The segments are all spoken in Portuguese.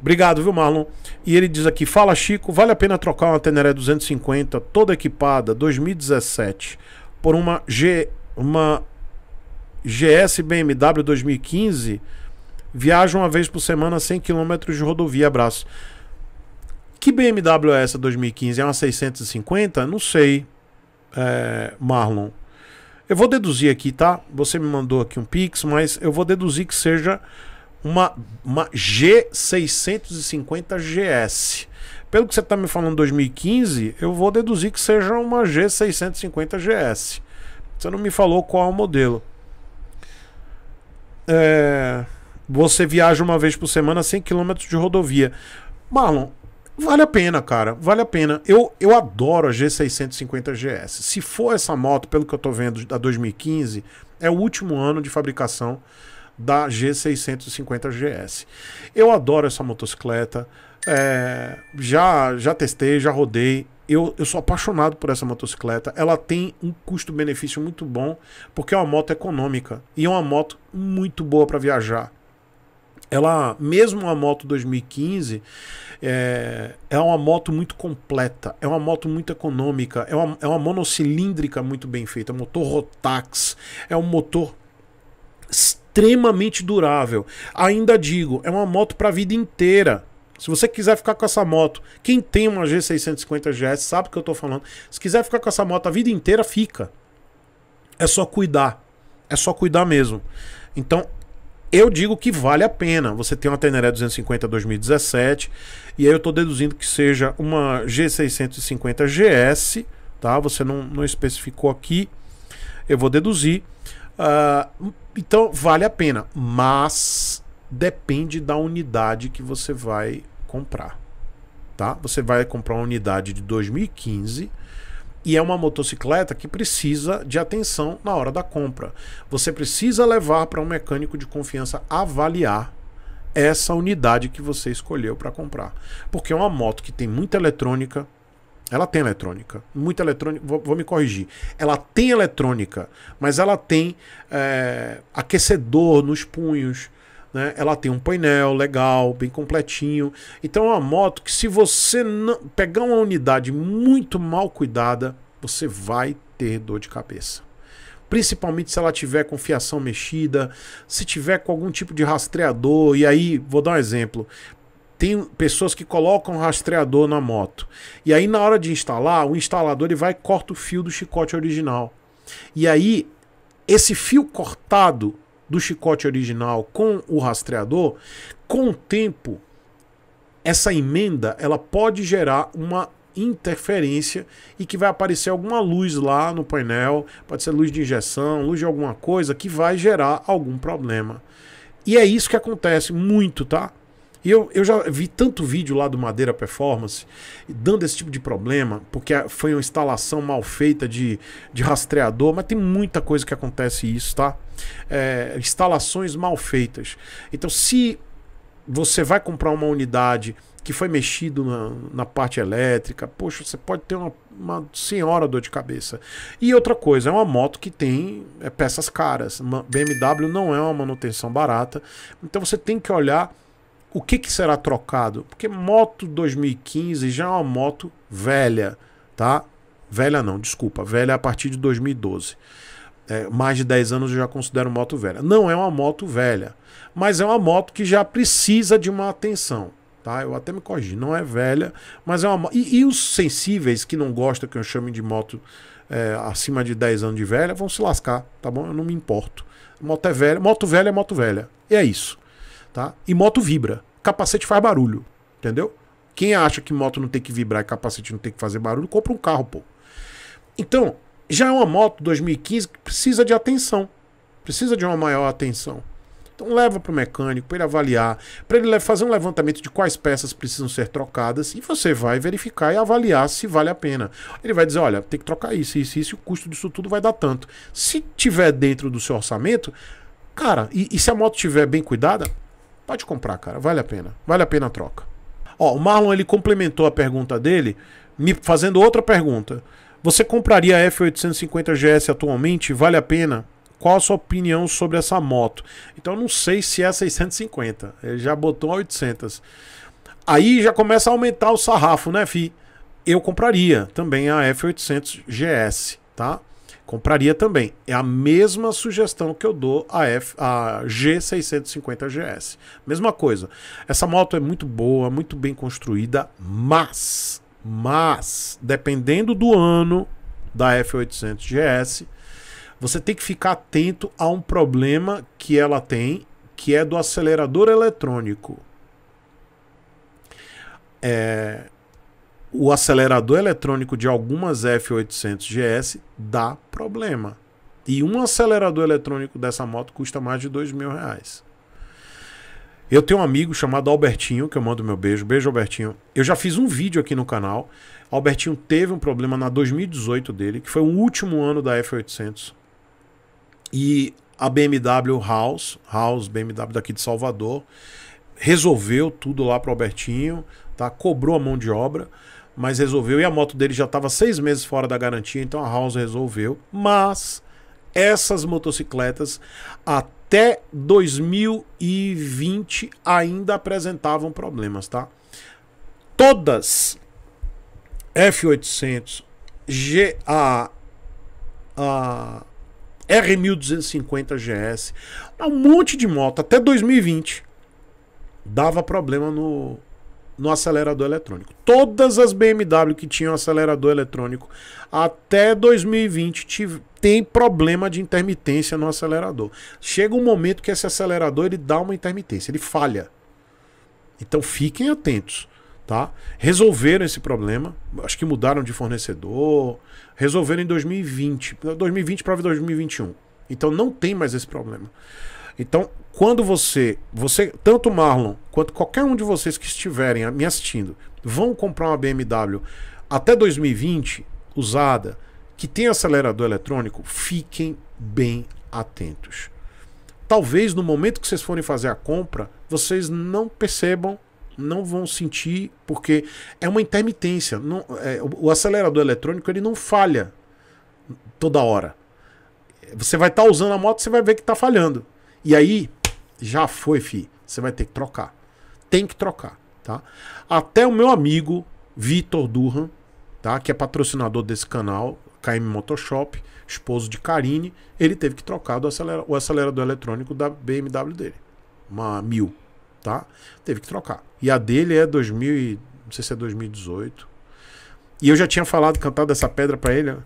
Obrigado, viu, Marlon? E ele diz aqui: fala, Chico, vale a pena trocar uma Teneré 250 toda equipada 2017 por uma G, uma GS BMW 2015? Viaja uma vez por semana 100 km de rodovia. Abraço. Que BMW é essa 2015? É uma 650? Não sei, é, Marlon. Eu vou deduzir aqui, tá? Você me mandou aqui um Pix, mas eu vou deduzir que seja uma, uma G650GS. Pelo que você está me falando 2015, eu vou deduzir que seja uma G650GS. Você não me falou qual é o modelo. É... Você viaja uma vez por semana 100 km de rodovia. Marlon, vale a pena, cara. Vale a pena. Eu, eu adoro a G650GS. Se for essa moto, pelo que eu estou vendo, da 2015, é o último ano de fabricação da G650GS. Eu adoro essa motocicleta. É, já, já testei, já rodei. Eu, eu sou apaixonado por essa motocicleta. Ela tem um custo-benefício muito bom, porque é uma moto econômica e é uma moto muito boa para viajar. Ela, mesmo uma moto 2015, é, é uma moto muito completa, é uma moto muito econômica, é uma, é uma monocilíndrica muito bem feita, motor Rotax, é um motor extremamente durável. Ainda digo, é uma moto para a vida inteira. Se você quiser ficar com essa moto, quem tem uma G650 GS sabe o que eu estou falando. Se quiser ficar com essa moto a vida inteira, fica. É só cuidar. É só cuidar mesmo. Então, eu digo que vale a pena. Você tem uma Teneré 250 2017 e aí eu estou deduzindo que seja uma G650 GS, tá? Você não, não especificou aqui. Eu vou deduzir. Uh, então vale a pena, mas depende da unidade que você vai comprar. Tá? Você vai comprar uma unidade de 2015 e é uma motocicleta que precisa de atenção na hora da compra. Você precisa levar para um mecânico de confiança avaliar essa unidade que você escolheu para comprar. Porque é uma moto que tem muita eletrônica, ela tem eletrônica. Muita eletrônica. Vou, vou me corrigir. Ela tem eletrônica, mas ela tem é, aquecedor nos punhos. Né? Ela tem um painel legal, bem completinho. Então é uma moto que, se você não pegar uma unidade muito mal cuidada, você vai ter dor de cabeça principalmente se ela tiver com fiação mexida, se tiver com algum tipo de rastreador. E aí, vou dar um exemplo: tem pessoas que colocam rastreador na moto. E aí, na hora de instalar, o instalador ele vai e corta o fio do chicote original. E aí, esse fio cortado do chicote original com o rastreador, com o tempo, essa emenda ela pode gerar uma interferência e que vai aparecer alguma luz lá no painel, pode ser luz de injeção, luz de alguma coisa que vai gerar algum problema. E é isso que acontece muito, tá? E eu, eu já vi tanto vídeo lá do Madeira Performance dando esse tipo de problema, porque foi uma instalação mal feita de, de rastreador, mas tem muita coisa que acontece isso, tá? É, instalações mal feitas. Então, se você vai comprar uma unidade que foi mexido na, na parte elétrica, poxa, você pode ter uma, uma senhora dor de cabeça. E outra coisa, é uma moto que tem é, peças caras. BMW não é uma manutenção barata, então você tem que olhar o que, que será trocado? Porque moto 2015 já é uma moto velha, tá? Velha não, desculpa, velha a partir de 2012. É, mais de 10 anos eu já considero moto velha. Não é uma moto velha, mas é uma moto que já precisa de uma atenção. Tá? Eu até me corrigi, não é velha, mas é uma e, e os sensíveis que não gostam que eu chame de moto é, acima de 10 anos de velha vão se lascar, tá bom? Eu não me importo. Moto é velha, moto velha é moto velha. E é isso tá? E moto vibra. Capacete faz barulho, entendeu? Quem acha que moto não tem que vibrar e capacete não tem que fazer barulho, compra um carro, pô. Então, já é uma moto 2015 que precisa de atenção. Precisa de uma maior atenção. Então leva para o mecânico para ele avaliar, para ele fazer um levantamento de quais peças precisam ser trocadas e você vai verificar e avaliar se vale a pena. Ele vai dizer, olha, tem que trocar isso, isso, isso, e o custo disso tudo vai dar tanto. Se tiver dentro do seu orçamento, cara, e, e se a moto tiver bem cuidada, Pode comprar, cara. Vale a pena. Vale a pena a troca. Ó, o Marlon ele complementou a pergunta dele, me fazendo outra pergunta. Você compraria a F850 GS atualmente? Vale a pena? Qual a sua opinião sobre essa moto? Então eu não sei se é 650. Ele já botou 800. Aí já começa a aumentar o sarrafo, né, fi? Eu compraria também a F800 GS, tá? Compraria também. É a mesma sugestão que eu dou a, F, a G650GS. Mesma coisa. Essa moto é muito boa, muito bem construída, mas, mas, dependendo do ano da F800GS, você tem que ficar atento a um problema que ela tem, que é do acelerador eletrônico. É, o acelerador eletrônico de algumas F800GS dá problema. E um acelerador eletrônico dessa moto custa mais de dois mil reais. Eu tenho um amigo chamado Albertinho, que eu mando meu beijo. Beijo, Albertinho. Eu já fiz um vídeo aqui no canal. Albertinho teve um problema na 2018 dele, que foi o último ano da F800. E a BMW House, House BMW daqui de Salvador, resolveu tudo lá para Albertinho, tá? cobrou a mão de obra mas resolveu. E a moto dele já estava seis meses fora da garantia, então a House resolveu. Mas essas motocicletas até 2020 ainda apresentavam problemas, tá? Todas F800, GA, a R1250 GS, um monte de moto até 2020 dava problema no no acelerador eletrônico. Todas as BMW que tinham acelerador eletrônico até 2020 tive, tem problema de intermitência no acelerador. Chega um momento que esse acelerador ele dá uma intermitência, ele falha. Então fiquem atentos, tá? Resolveram esse problema, acho que mudaram de fornecedor, resolveram em 2020, 2020 para 2021. Então não tem mais esse problema. Então, quando você, você, tanto o Marlon quanto qualquer um de vocês que estiverem me assistindo, vão comprar uma BMW até 2020 usada, que tem acelerador eletrônico, fiquem bem atentos. Talvez no momento que vocês forem fazer a compra, vocês não percebam, não vão sentir, porque é uma intermitência. Não, é, o, o acelerador eletrônico ele não falha toda hora. Você vai estar tá usando a moto, você vai ver que está falhando. E aí, já foi, fi. Você vai ter que trocar. Tem que trocar, tá? Até o meu amigo Vitor Durham, tá? Que é patrocinador desse canal, KM Motoshop, esposo de Karine, ele teve que trocar acelera o acelerador eletrônico da BMW dele. Uma 1000, tá? Teve que trocar. E a dele é 2000 e, não sei se é 2018. E eu já tinha falado, cantado essa pedra para ele, né?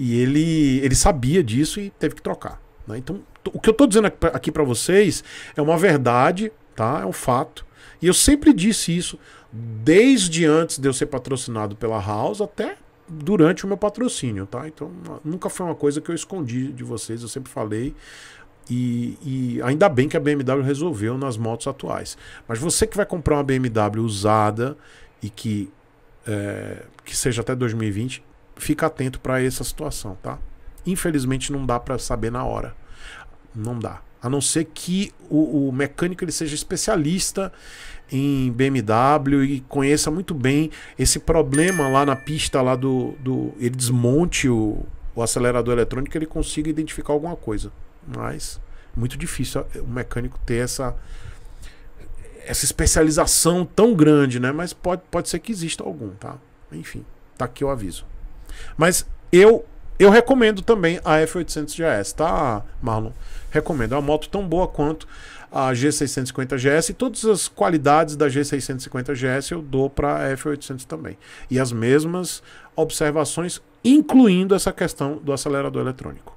e ele ele sabia disso e teve que trocar, né? Então o que eu estou dizendo aqui para vocês é uma verdade, tá? É um fato. E eu sempre disse isso desde antes de eu ser patrocinado pela House até durante o meu patrocínio, tá? Então nunca foi uma coisa que eu escondi de vocês, eu sempre falei. E, e, ainda bem que a BMW resolveu nas motos atuais. Mas você que vai comprar uma BMW usada e que, é, que seja até 2020, fica atento para essa situação, tá? Infelizmente não dá para saber na hora. Não dá. A não ser que o, o mecânico ele seja especialista em BMW e conheça muito bem esse problema lá na pista lá do, do ele desmonte o, o acelerador eletrônico ele consiga identificar alguma coisa mas muito difícil é, o mecânico ter essa essa especialização tão grande né mas pode, pode ser que exista algum tá enfim tá aqui o aviso mas eu eu recomendo também a F800 GS tá Marlon recomendo. É uma moto tão boa quanto a G650GS e todas as qualidades da G650GS eu dou para a F800 também. E as mesmas observações, incluindo essa questão do acelerador eletrônico.